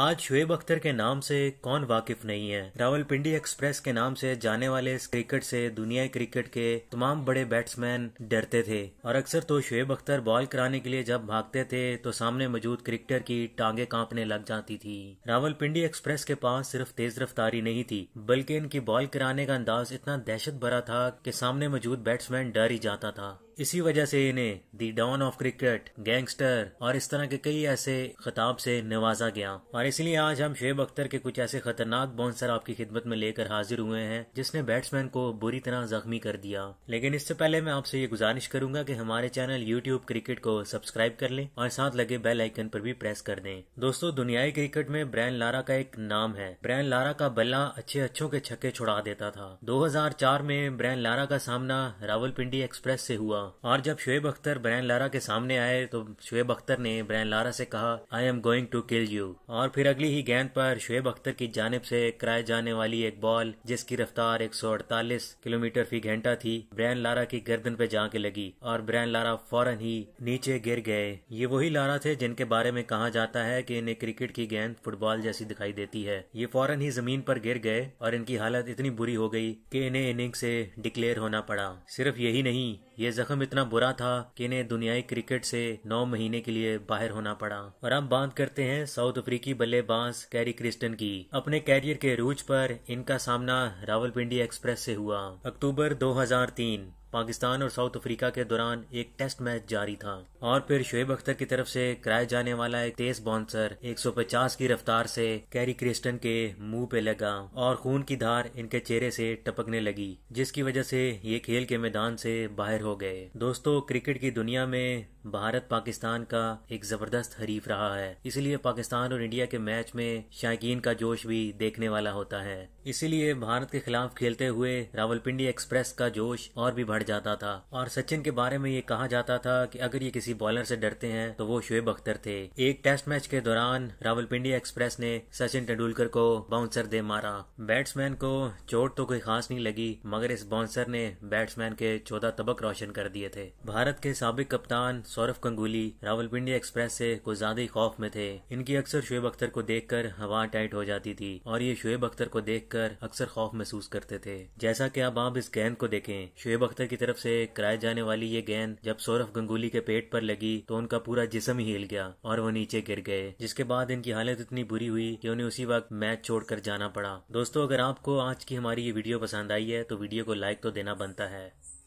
आज शुएब अख्तर के नाम से कौन वाकिफ नहीं है रावलपिंडी एक्सप्रेस के नाम से जाने वाले इस क्रिकेट से दुनिया क्रिकेट के तमाम बड़े बैट्समैन डरते थे और अक्सर तो शुएब अख्तर बॉल कराने के लिए जब भागते थे तो सामने मौजूद क्रिकेटर की टांगे कांपने लग जाती थी रावलपिंडी एक्सप्रेस के पास सिर्फ तेज रफ्तारी नहीं थी बल्कि इनकी बॉल कराने का अंदाज इतना दहशत भरा था कि सामने मौजूद बैट्समैन डर ही जाता था इसी वजह से इन्हें the don of cricket gangster और इस तरह के कई ऐसे खिताब से नवाजा गया और इसलिए आज हम शेब अख्तर के कुछ ऐसे खतरनाक बॉन्सर आपकी खिदमत में लेकर हाजिर हुए हैं जिसने बैट्समैन को बुरी तरह जख्मी कर दिया लेकिन इससे पहले मैं आपसे ये गुजारिश करूंगा की हमारे चैनल यूट्यूब क्रिकेट को सब्सक्राइब कर लें और साथ लगे बेल आइकन पर भी प्रेस कर दें दोस्तों दुनियाई क्रिकेट में ब्रैन लारा का एक नाम है ब्रैन लारा का बल्ला अच्छे अच्छों के छक्के छुड़ा देता था 2004 में ब्रैन लारा का सामना रावलपिंडी एक्सप्रेस से हुआ और जब शुएब अख्तर ब्रैन लारा के सामने आए तो शुएब अख्तर ने ब्रैन लारा से कहा I am going to kill you और फिर अगली ही गेंद पर शुएब अख्तर की जानब से कराए जाने वाली एक बॉल जिसकी रफ्तार 148 किलोमीटर फी घंटा थी ब्रैन लारा की गर्दन पे जाके लगी और ब्रैन लारा फौरन ही नीचे गिर गए ये वही लारा थे जिनके बारे में कहा जाता है की इन्हें क्रिकेट की गेंद फुटबॉल जैसी दिखाई देती है ये फौरन ही जमीन पर गिर गए और इनकी हालत इतनी बुरी हो गई कि इन्हें इनिंग से डिक्लेयर होना पड़ा सिर्फ यही नहीं ये जख्म जख्म इतना बुरा था कि इन्हें दुनियाई क्रिकेट से नौ महीने के लिए बाहर होना पड़ा और अब बात करते हैं साउथ अफ्रीकी बल्लेबाज कैरी क्रिस्टन की अपने कैरियर के रूज पर इनका सामना रावलपिंडी एक्सप्रेस से हुआ अक्टूबर 2003 पाकिस्तान और साउथ अफ्रीका के दौरान एक टेस्ट मैच जारी था और फिर शुएब अख्तर की तरफ से कराया जाने वाला एक तेज बॉन्सर 150 की रफ्तार से कैरी क्रिस्टन के मुंह पे लगा और खून की धार इनके चेहरे से टपकने लगी जिसकी वजह से ये खेल के मैदान से बाहर हो गए दोस्तों क्रिकेट की दुनिया में भारत पाकिस्तान का एक जबरदस्त हरीफ रहा है इसलिए पाकिस्तान और इंडिया के मैच में शायकीन का जोश भी देखने वाला होता है इसीलिए भारत के खिलाफ खेलते हुए रावलपिंडी एक्सप्रेस का जोश और भी बढ़ जाता था और सचिन के बारे में ये कहा जाता था कि अगर ये किसी बॉलर से डरते हैं तो वो शुएब अख्तर थे एक टेस्ट मैच के दौरान रावलपिंडी एक्सप्रेस ने सचिन तेंदुलकर को बाउंसर दे मारा बैट्समैन को चोट तो कोई खास नहीं लगी मगर इस बाउंसर ने बैट्समैन के चौदह तबक रोशन कर दिए थे भारत के सबक कप्तान सौरभ गंगुली रावलपिंडी एक्सप्रेस से कुछ ज्यादा ही खौफ में थे इनकी अक्सर शुएब अख्तर को देखकर हवा टाइट हो जाती थी और ये शुएब अख्तर को देखकर अक्सर खौफ महसूस करते थे जैसा कि अब आप इस गेंद को देखें शुएब अख्तर की तरफ से कराए जाने वाली ये गेंद जब सौरभ गंगुली के पेट पर लगी तो उनका पूरा जिसम ही हिल गया और वो नीचे गिर गए जिसके बाद इनकी हालत इतनी बुरी हुई कि उन्हें उसी वक्त मैच छोड़कर जाना पड़ा दोस्तों अगर आपको आज की हमारी ये वीडियो पसंद आई है तो वीडियो को लाइक तो देना बनता है